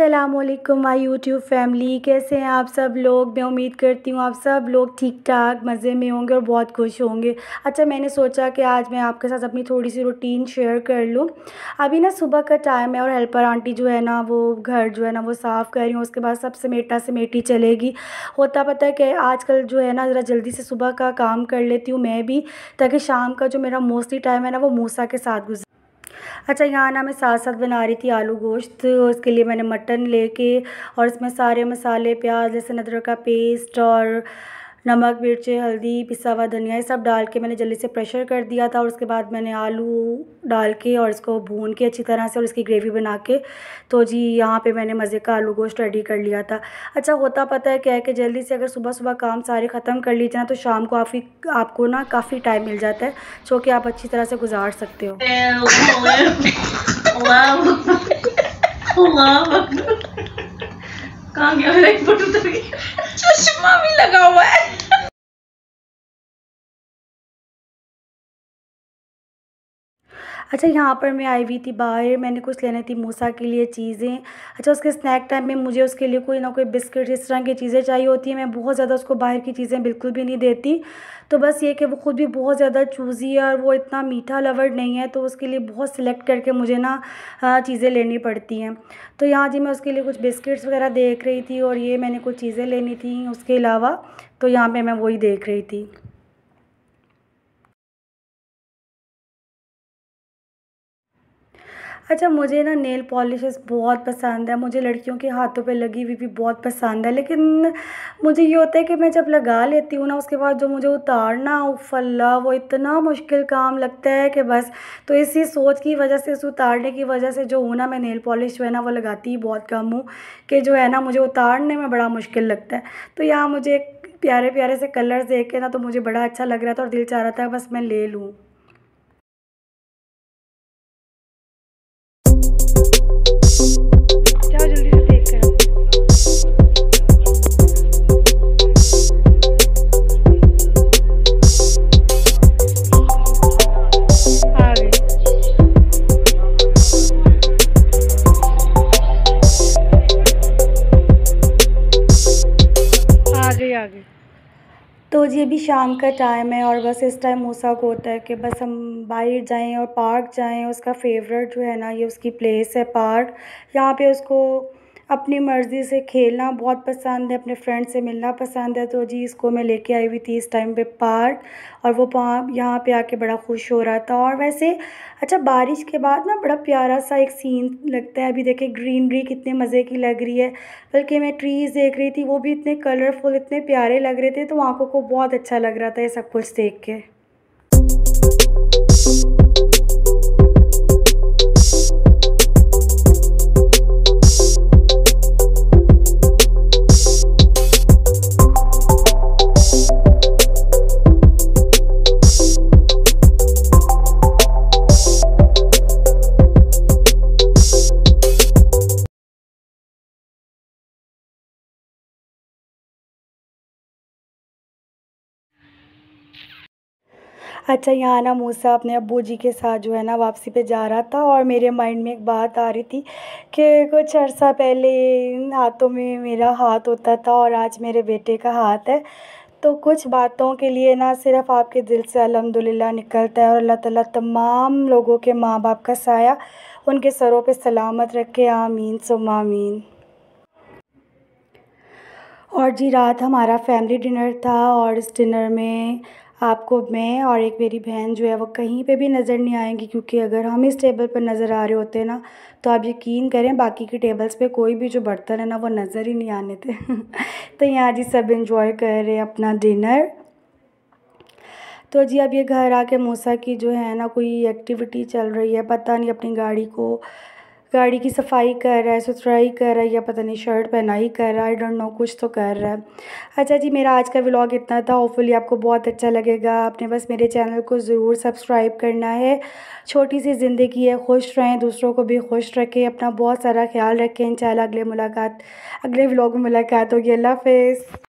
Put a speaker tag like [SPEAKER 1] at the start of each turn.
[SPEAKER 1] असलकम my YouTube family कैसे हैं आप सब लोग मैं उम्मीद करती हूँ आप सब लोग ठीक ठाक मज़े में होंगे और बहुत खुश होंगे अच्छा मैंने सोचा कि आज मैं आपके साथ अपनी थोड़ी सी रूटीन शेयर कर लूँ अभी ना सुबह का टाइम है और हेल्पर आंटी जो है ना वो घर जो है ना वो साफ़ कर रही हूँ उसके बाद सब समेटा समेटी चलेगी होता पता है कि आजकल जो है ना ज़रा जल्दी से सुबह का काम कर लेती हूँ मैं भी ताकि शाम का जो मेरा मोस्टली टाइम है ना वो मूसा के साथ गुजर अच्छा यहाँ ना मैं साथ साथ बना रही थी आलू गोश्त उसके लिए मैंने मटन लेके और इसमें सारे मसाले प्याज लहसुन अदरक का पेस्ट और नमक मिर्च हल्दी पिसा हुआ धनिया ये सब डाल के मैंने जल्दी से प्रेशर कर दिया था और उसके बाद मैंने आलू डाल के और इसको भून के अच्छी तरह से और इसकी ग्रेवी बना के तो जी यहाँ पे मैंने मज़े का आलू गोश्त रेडी कर लिया था अच्छा होता पता है क्या है कि जल्दी से अगर सुबह सुबह काम सारे ख़त्म कर लीजिए ना तो शाम को आप आपको ना काफ़ी टाइम मिल जाता है जो कि आप अच्छी तरह से गुजार सकते हो कहाँ गया मेरा एक फोटो तो गया अच्छा यहाँ पर मैं आई हुई थी बाहर मैंने कुछ लेनी थी मूसा के लिए चीज़ें अच्छा उसके स्नैक टाइम में मुझे उसके लिए कोई ना कोई बिस्किट इस तरह की चीज़ें चाहिए होती हैं मैं बहुत ज़्यादा उसको बाहर की चीज़ें बिल्कुल भी नहीं देती तो बस ये कि वो ख़ुद भी बहुत ज़्यादा चूज़ी है और वो इतना मीठा लवर नहीं है तो उसके लिए बहुत सिलेक्ट करके मुझे ना चीज़ें लेनी पड़ती हैं तो यहाँ जी मैं उसके लिए कुछ बिस्किट्स वगैरह देख रही थी और ये मैंने कुछ चीज़ें लेनी थी उसके अलावा तो यहाँ पे मैं वही देख रही थी अच्छा मुझे ना नेल पॉलिशेस बहुत पसंद है मुझे लड़कियों के हाथों पे लगी हुई भी बहुत पसंद है लेकिन मुझे ये होता है कि मैं जब लगा लेती हूँ ना उसके बाद जो मुझे उतारना उफल्ला वो इतना मुश्किल काम लगता है कि बस तो इसी सोच की वजह से इस उतारने की वजह से जो हूँ ना मैं नेल पॉलिश जो है ना वो लगाती ही बहुत कम हूँ कि जो है ना मुझे उतारने में बड़ा मुश्किल लगता है तो यहाँ मुझे प्यारे प्यारे से कलर्स देख के ना तो मुझे बड़ा अच्छा लग रहा था और दिल चाह रहा था बस मैं ले लूँ तो ये भी शाम का टाइम है और बस इस टाइम मूसा को होता है कि बस हम बाहर जाएँ और पार्क जाएँ उसका फेवरेट जो है ना ये उसकी प्लेस है पार्क यहाँ पे उसको अपनी मर्ज़ी से खेलना बहुत पसंद है अपने फ्रेंड से मिलना पसंद है तो जी इसको मैं लेके आई हुई थी इस टाइम पे पार्क और वो यहाँ पे आके बड़ा खुश हो रहा था और वैसे अच्छा बारिश के बाद ना बड़ा प्यारा सा एक सीन लगता है अभी देखें ग्रीनरी कितने मज़े की लग रही है बल्कि मैं ट्रीज़ देख रही थी वो भी इतने कलरफुल इतने प्यारे लग रहे थे तो आँखों को बहुत अच्छा लग रहा था ये सब कुछ देख के अच्छा यहाँ ना मूसा अपने अबू जी के साथ जो है ना वापसी पे जा रहा था और मेरे माइंड में एक बात आ रही थी कि कुछ अर्सा पहले हाथों में मेरा हाथ होता था और आज मेरे बेटे का हाथ है तो कुछ बातों के लिए ना सिर्फ़ आपके दिल से अलहमदिल्ला निकलता है और अल्लाह ताला तमाम लोगों के माँ बाप का साया उनके सरों पे सलामत रखे आमीन सुम आमीन और जी रात हमारा फैमिली डिनर था और इस डिनर में आपको मैं और एक मेरी बहन जो है वो कहीं पे भी नज़र नहीं आएंगी क्योंकि अगर हम इस टेबल पर नज़र आ रहे होते ना तो आप यकीन करें बाकी के टेबल्स पे कोई भी जो बर्तन है ना वो नज़र ही नहीं आने थे तो यहाँ जी सब इन्जॉय कर रहे हैं अपना डिनर तो जी अब ये घर आके मूसा की जो है ना कोई एक्टिविटी चल रही है पता नहीं अपनी गाड़ी को गाड़ी की सफाई कर रहा है सुथराई कर रहा है या पता नहीं शर्ट पहनाई कर रहा है आई डोंट नो कुछ तो कर रहा है अच्छा जी मेरा आज का व्लॉग इतना था होपफुली आपको बहुत अच्छा लगेगा आपने बस मेरे चैनल को ज़रूर सब्सक्राइब करना है छोटी सी ज़िंदगी है खुश रहें दूसरों को भी खुश रखें अपना बहुत सारा ख्याल रखें इन अगले मुलाकात अगले व्लॉग में मुलाकात होगी अल्लाह हाफिज़